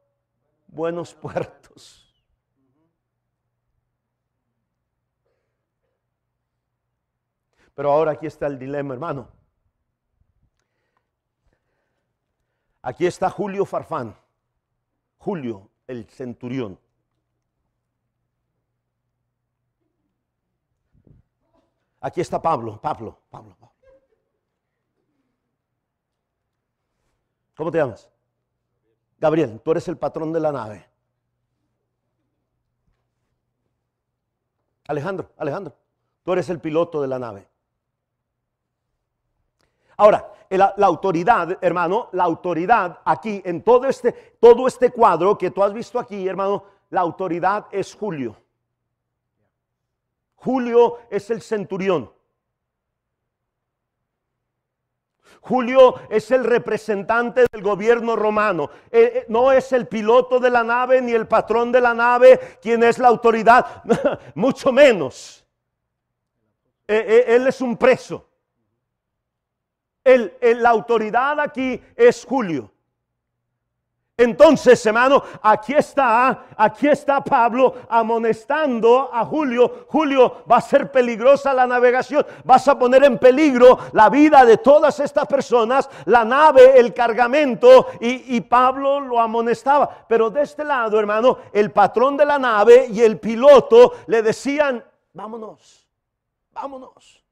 Buenos Puertos. Pero ahora aquí está el dilema, hermano. Aquí está Julio Farfán. Julio, el centurión. Aquí está Pablo, Pablo, Pablo, Pablo. ¿Cómo te llamas? Gabriel, tú eres el patrón de la nave. Alejandro, Alejandro, tú eres el piloto de la nave. Ahora, la, autoridad, hermano, la autoridad aquí en todo este, todo este cuadro que tú has visto aquí, hermano, la autoridad es Julio. Julio es el centurión. Julio es el representante del gobierno romano. Eh, eh, no es el piloto de la nave ni el patrón de la nave quien es la autoridad, *laughs* mucho menos. Eh, él es un preso el, la autoridad aquí es Julio. Entonces, hermano, aquí está, aquí está Pablo amonestando a Julio. Julio, va a ser peligrosa la navegación, vas a poner en peligro la vida de todas estas personas, la nave, el cargamento, y, y Pablo lo amonestaba. Pero de este lado, hermano, el patrón de la nave y el piloto le decían, vámonos, vámonos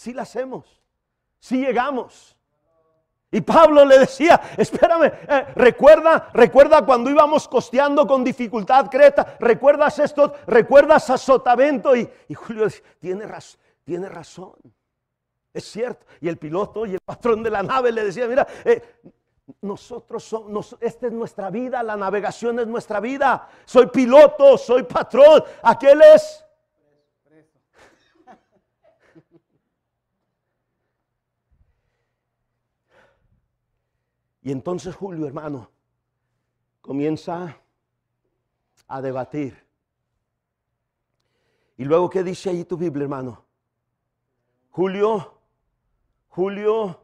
si la hacemos, si llegamos. Y Pablo le decía, espérame, eh, recuerda, recuerda cuando íbamos costeando con dificultad Creta, recuerdas esto, recuerdas a Sotavento y, Julio dice, tiene, razón, tiene razón, es cierto. Y el piloto y el patrón de la nave le decía, mira, eh, nosotros somos, esta es nuestra vida, la navegación es nuestra vida. Soy piloto, soy patrón. Aquel es Y entonces Julio, hermano, comienza a debatir. Y luego, ¿qué dice allí tu Biblia, hermano? Julio, Julio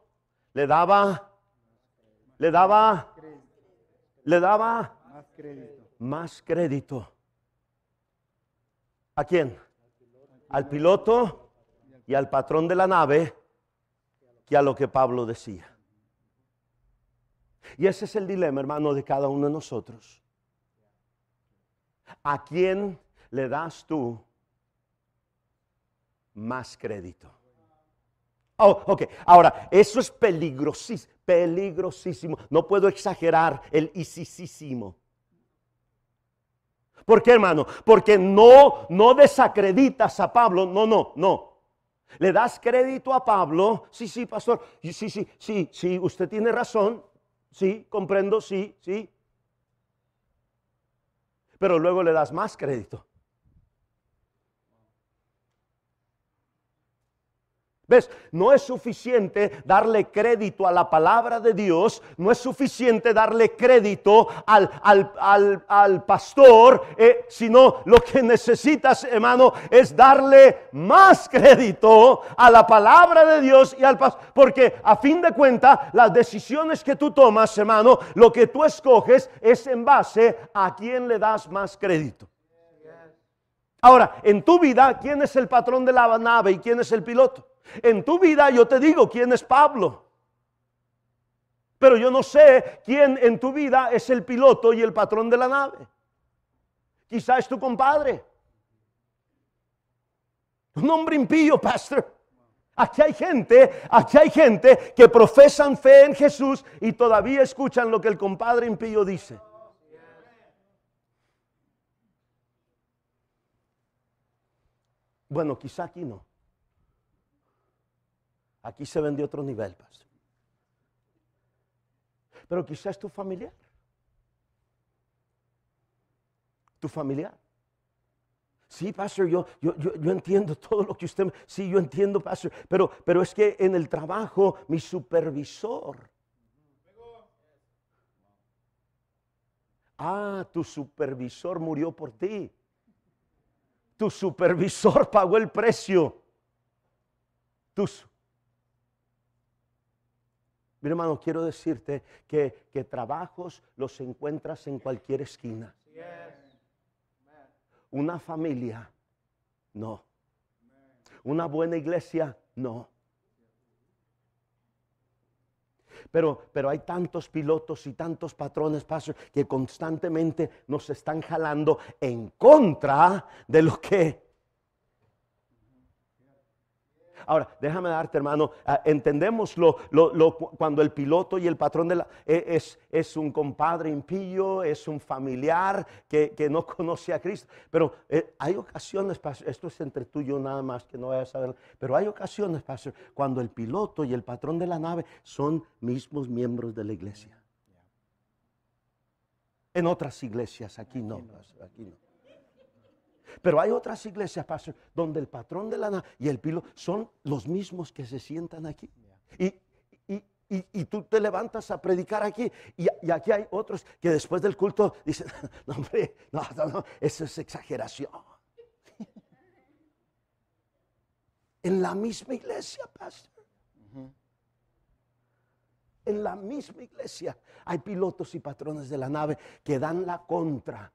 le daba, le daba, le daba más crédito. Más crédito. ¿A quién? Al piloto y al patrón de la nave que a lo que Pablo decía. Y ese es el dilema, hermano, de cada uno de nosotros. ¿A quién le das tú más crédito? Oh, ok. Ahora, eso es peligrosísimo, peligrosísimo. No puedo exagerar el isisísimo. ¿Por qué, hermano? Porque no, no desacreditas a Pablo. No, no, no. Le das crédito a Pablo. Sí, sí, pastor. Sí, sí, sí, sí, usted tiene razón sí, comprendo, sí, sí. Pero luego le das más crédito. ¿Ves? No es suficiente darle crédito a la palabra de Dios, no es suficiente darle crédito al, al, pastor, eh, sino lo que necesitas, hermano, es darle más crédito a la palabra de Dios y al pastor. Porque a fin de cuentas, las decisiones que tú tomas, hermano, lo que tú escoges es en base a quién le das más crédito. Ahora, en tu vida, ¿quién es el patrón de la nave y quién es el piloto? En tu vida yo te digo quién es Pablo. Pero yo no sé quién en tu vida es el piloto y el patrón de la nave. Quizá es tu compadre. Un hombre impío, pastor. Aquí hay gente, aquí hay gente que profesan fe en Jesús y todavía escuchan lo que el compadre impío dice. Bueno, quizá aquí no. Aquí se vendió otro nivel, pastor. Pero quizás tu familiar. Tu familiar. Sí, pastor, yo, yo, entiendo todo lo que usted... Sí, yo entiendo, pastor, pero, pero es que en el trabajo mi supervisor... Ah, tu supervisor murió por ti. Tu supervisor pagó el precio. Tu, mi hermano, quiero decirte que, trabajos los encuentras en cualquier esquina. Una familia, no. Una buena iglesia, no. Pero, pero, hay tantos pilotos y tantos patrones, que constantemente nos están jalando en contra de lo que Ahora, déjame darte, hermano, ah, entendemos lo, cuando el piloto y el patrón de la, e, es, es un compadre impío, es un familiar que, no *laughs* conoce a Cristo. Pero eh, hay ocasiones, esto es entre tú y yo nada más, que no vayas a ver, pero hay ocasiones, pastor, cuando el piloto y el patrón de la nave son mismos miembros de la iglesia. En otras iglesias, aquí no, aquí no. Pero hay otras iglesias, pastor, donde el patrón de la nave y el piloto son los mismos que se sientan aquí. Y, y, tú te levantas a predicar aquí. Y, aquí hay otros que después del culto dicen, *laughs* no, hombre, no, no, no eso es exageración. *laughs* en la misma iglesia, pastor. En la misma iglesia hay pilotos y patrones de la nave que dan la contra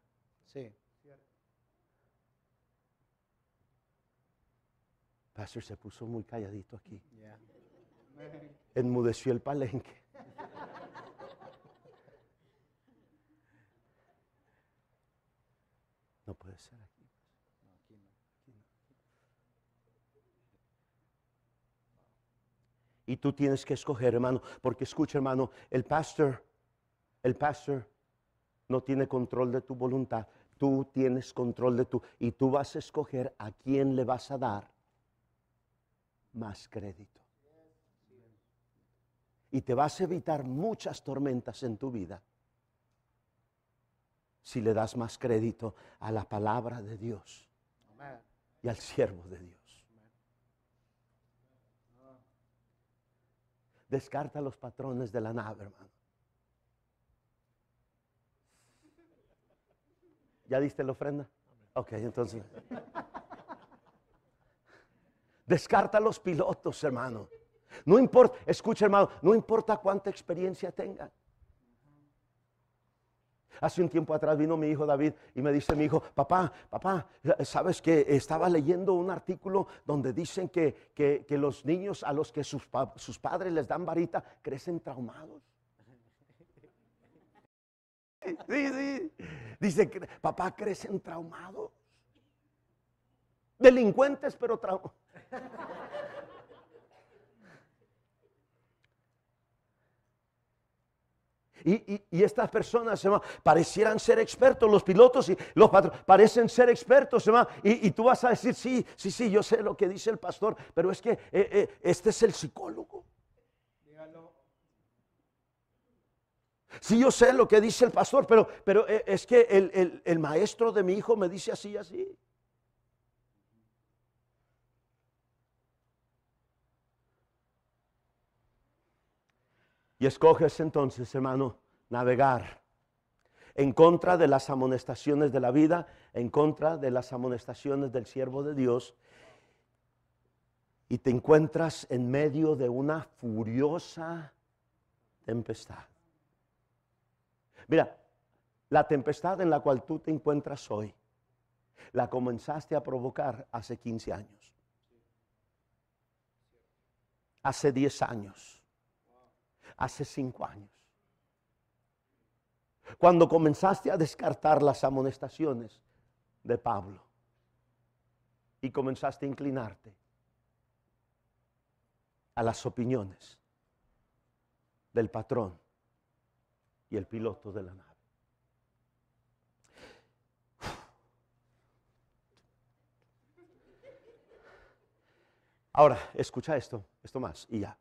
Pastor se puso muy calladito aquí. Enmudeció el palenque. No puede ser aquí. Y tú tienes que escoger, hermano, porque escucha, hermano, el pastor, el pastor no tiene control de tu voluntad. Tú tienes control de tú. y tú vas a escoger a quién le vas a dar más crédito. Y te vas a evitar muchas tormentas en tu vida si le das más crédito a la palabra de Dios y al siervo de Dios. Descarta los patrones de la nave, hermano. ¿Ya diste la ofrenda? Ok, entonces. Descarta los pilotos, hermano. No importa, escucha hermano, no importa cuánta experiencia tengan. Hace un tiempo atrás vino mi hijo David y me dice mi hijo, papá, papá, sabes que estaba leyendo un artículo donde dicen que, los niños a los que sus, padres les dan varita crecen traumados. *laughs* Sí, sí. Dice, papá, crecen traumados. Delincuentes, pero traumas. Y, estas personas, parecieran ser expertos, los pilotos y los patrones, parecen ser expertos, y, tú vas a decir, sí, sí, sí, yo sé lo que dice el pastor, pero es que eh, eh, este es el psicólogo. Sí, yo sé lo que dice el pastor, pero, pero eh, es que el, el maestro de mi hijo me dice así, así. Y escoges entonces, hermano, navegar en contra de las amonestaciones de la vida, en contra de las amonestaciones del siervo de Dios, y te encuentras en medio de una furiosa tempestad. Mira, la tempestad en la cual tú te encuentras hoy, la comenzaste a provocar hace 15 años, hace 10 años hace cinco años. Cuando comenzaste a descartar las amonestaciones de Pablo y comenzaste a inclinarte a las opiniones del patrón y el piloto de la nave. Ahora, escucha esto, esto más y ya.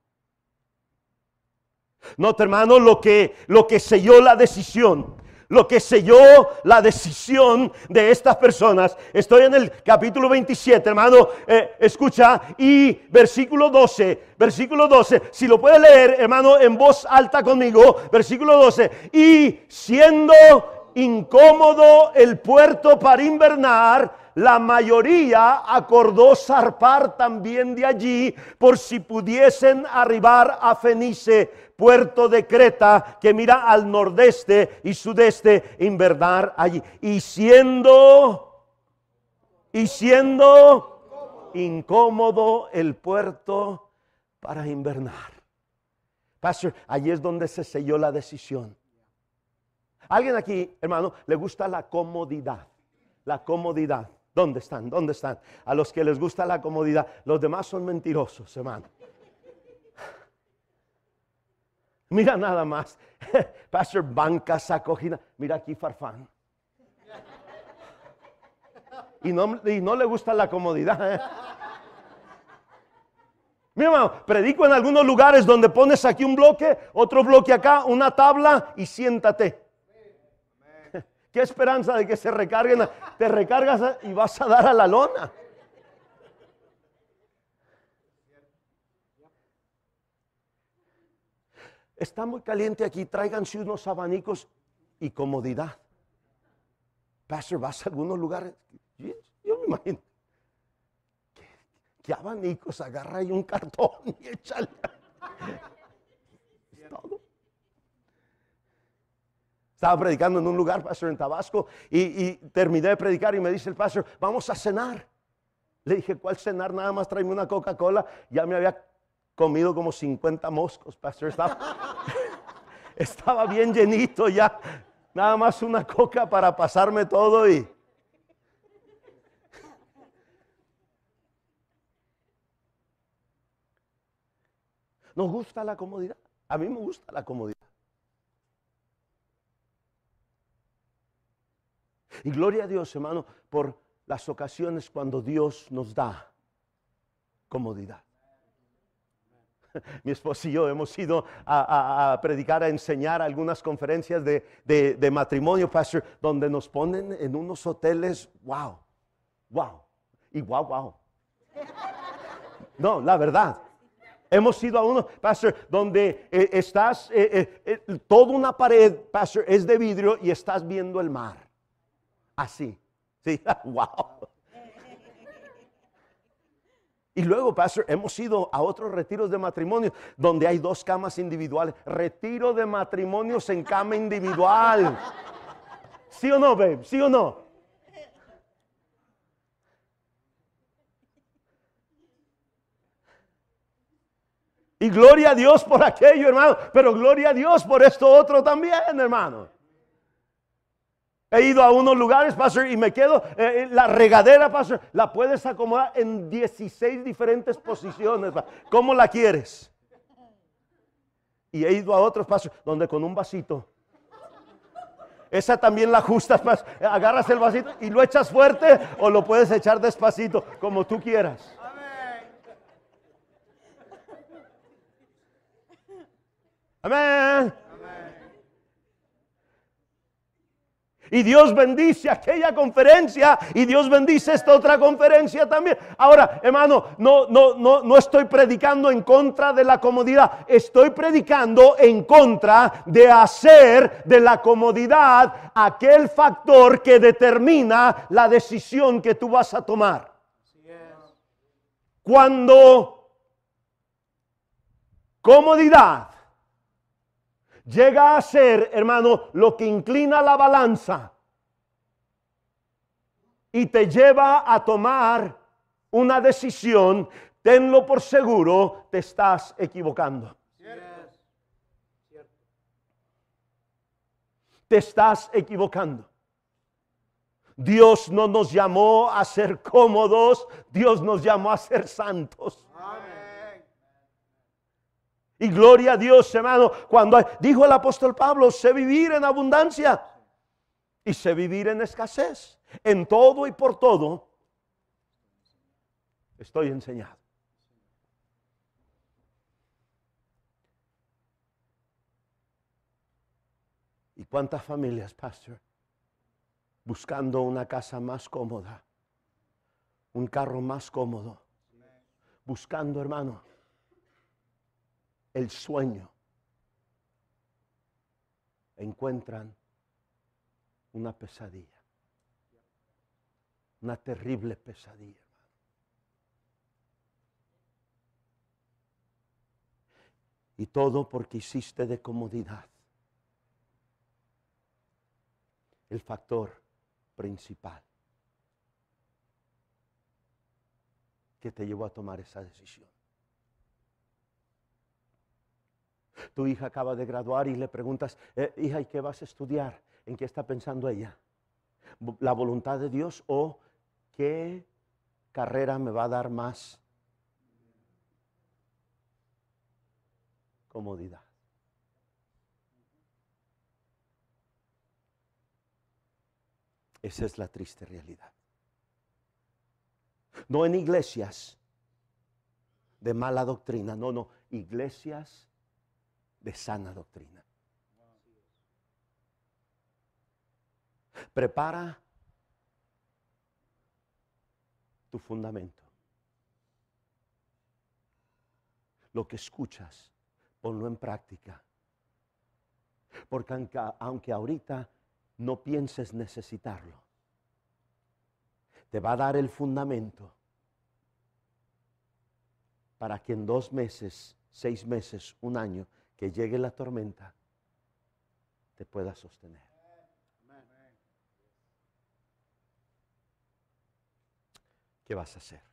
Nota, hermano, lo que, lo que selló la decisión. Lo que selló la decisión de estas personas. Estoy en el capítulo 27, hermano. Eh, escucha. Y versículo 12. Versículo 12. Si lo puede leer, hermano, en voz alta conmigo. Versículo 12. Y siendo incómodo el puerto para invernar, la mayoría acordó zarpar también de allí por si pudiesen arribar a Fenice, puerto de Creta que mira al nordeste y sudeste, invernar allí. Y siendo, y siendo incómodo el puerto para invernar. Pastor, allí es donde se selló la decisión. Alguien aquí, hermano, le gusta la comodidad. La comodidad. ¿Dónde están? ¿Dónde están? A los que les gusta la comodidad. Los demás son mentirosos, hermano. Mira nada más. *laughs* Pastor, bancas acogida, Mira aquí Farfán. Y no, y no le gusta la comodidad. ¿eh? Mi Mira, hermano, predico en algunos lugares donde pones aquí un bloque, otro bloque acá, una tabla y siéntate. *laughs* ¿Qué esperanza de que se recarguen? Te recargas y vas a dar a la lona. está muy caliente aquí, tráiganse unos abanicos y comodidad. Pastor, ¿vas a algunos lugares? Yo, me imagino. ¿Qué, abanicos? Agarra ahí un cartón y échale. Estaba predicando en un lugar, pastor, en Tabasco, y, y, terminé de predicar y me dice el pastor, vamos a cenar. Le dije, ¿cuál cenar? Nada más tráeme una Coca-Cola. Ya me había comido como 50 moscos, pastor. Estaba, *laughs* estaba bien llenito ya. Nada más una coca para pasarme todo y... Nos gusta la comodidad. A mí me gusta la comodidad. Y gloria a Dios, hermano, por las ocasiones cuando Dios nos da comodidad. *laughs* mi esposo y yo hemos ido a, predicar, a enseñar algunas conferencias de, matrimonio, pastor, donde nos ponen en unos hoteles, wow, wow, y wow, wow. No, la verdad. Hemos ido a uno, pastor, donde eh, estás, eh, eh, toda una pared, pastor, es de vidrio y estás viendo el mar. Así. Sí, *laughs* wow. Y luego, pastor, hemos ido a otros retiros de matrimonio donde hay dos camas individuales. Retiro de matrimonios en cama individual. ¿Sí o no, babe? ¿Sí o no? Y gloria a Dios por aquello, hermano. Pero gloria a Dios por esto otro también, hermano. He ido a unos lugares, pastor, y me quedo. Eh, eh, la regadera, pastor, la puedes acomodar en 16 diferentes posiciones. Pastor. ¿Cómo la quieres? Y he ido a otros, pastor, donde con un vasito. Esa también la ajustas más. Agarras el vasito y lo echas fuerte o lo puedes echar despacito, como tú quieras. Amén. Amén. Y Dios bendice aquella conferencia y Dios bendice esta otra conferencia también. Ahora, hermano, no, no, no, estoy predicando en contra de la comodidad, estoy predicando en contra de hacer de la comodidad aquel factor que determina la decisión que tú vas a tomar. Cuando comodidad llega a ser, hermano, lo que inclina la balanza y te lleva a tomar una decisión, tenlo por seguro, te estás equivocando. Te estás equivocando. Dios no nos llamó a ser cómodos, Dios nos llamó a ser santos. Amén. Y gloria a Dios, hermano, cuando dijo el apóstol Pablo, sé vivir en abundancia y sé vivir en escasez, en todo y por todo, estoy enseñado. ¿Y cuántas familias, pastor, buscando una casa más cómoda, un carro más cómodo, buscando, hermano, el sueño, encuentran una pesadilla, una terrible pesadilla. Y todo porque hiciste de comodidad el factor principal que te llevó a tomar esa decisión. Tu hija acaba de graduar y le preguntas, eh, hija, ¿y qué vas a estudiar? ¿En qué está pensando ella? ¿La voluntad de Dios o qué carrera me va a dar más comodidad? Esa es la triste realidad. No en iglesias de mala doctrina, no, no, iglesias de sana doctrina. Prepara tu fundamento. Lo que escuchas, ponlo en práctica. Porque aunque ahorita no pienses necesitarlo, te va a dar el fundamento para que en dos meses, seis meses, un año, que llegue la tormenta, te pueda sostener. ¿Qué vas a hacer?